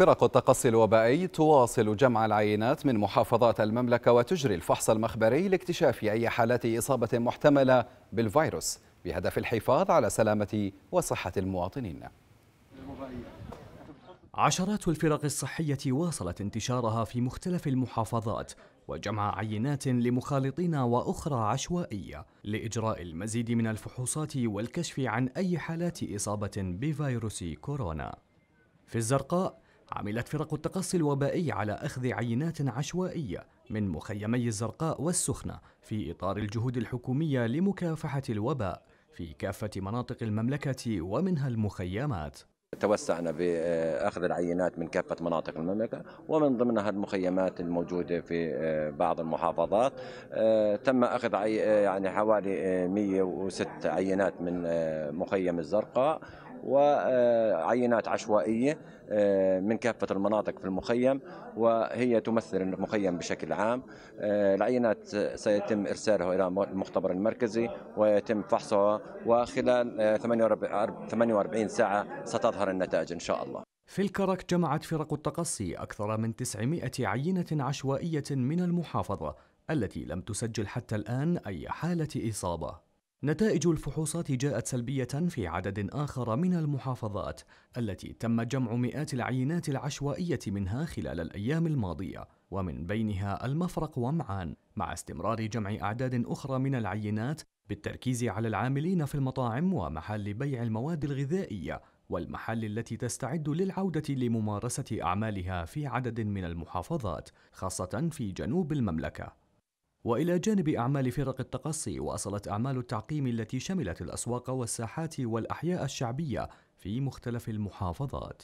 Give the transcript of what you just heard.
فرق التقصي الوبائي تواصل جمع العينات من محافظات المملكة وتجري الفحص المخبري لاكتشاف أي حالات إصابة محتملة بالفيروس بهدف الحفاظ على سلامة وصحة المواطنين عشرات الفرق الصحية واصلت انتشارها في مختلف المحافظات وجمع عينات لمخالطين وأخرى عشوائية لإجراء المزيد من الفحوصات والكشف عن أي حالات إصابة بفيروس كورونا في الزرقاء عملت فرق التقصي الوبائي على أخذ عينات عشوائية من مخيمي الزرقاء والسخنة في إطار الجهود الحكومية لمكافحة الوباء في كافة مناطق المملكة ومنها المخيمات توسعنا باخذ العينات من كافه مناطق المملكه ومن ضمنها المخيمات الموجوده في آه، بعض المحافظات آه، تم اخذ آه، يعني حوالي 106 عينات من مخيم الزرقاء وعينات عشوائية آه، من كافة المناطق في المخيم وهي تمثل المخيم بشكل عام آه، العينات سيتم إرسالها إلى المختبر المركزي ويتم فحصها وخلال 48 آه، ساعة ستظهر النتائج إن شاء الله في الكرك جمعت فرق التقصي أكثر من 900 عينة عشوائية من المحافظة التي لم تسجل حتى الآن أي حالة إصابة نتائج الفحوصات جاءت سلبية في عدد آخر من المحافظات التي تم جمع مئات العينات العشوائية منها خلال الأيام الماضية ومن بينها المفرق ومعان مع استمرار جمع أعداد أخرى من العينات بالتركيز على العاملين في المطاعم ومحل بيع المواد الغذائية والمحل التي تستعد للعودة لممارسة أعمالها في عدد من المحافظات خاصة في جنوب المملكة والى جانب اعمال فرق التقصي واصلت اعمال التعقيم التي شملت الاسواق والساحات والاحياء الشعبيه في مختلف المحافظات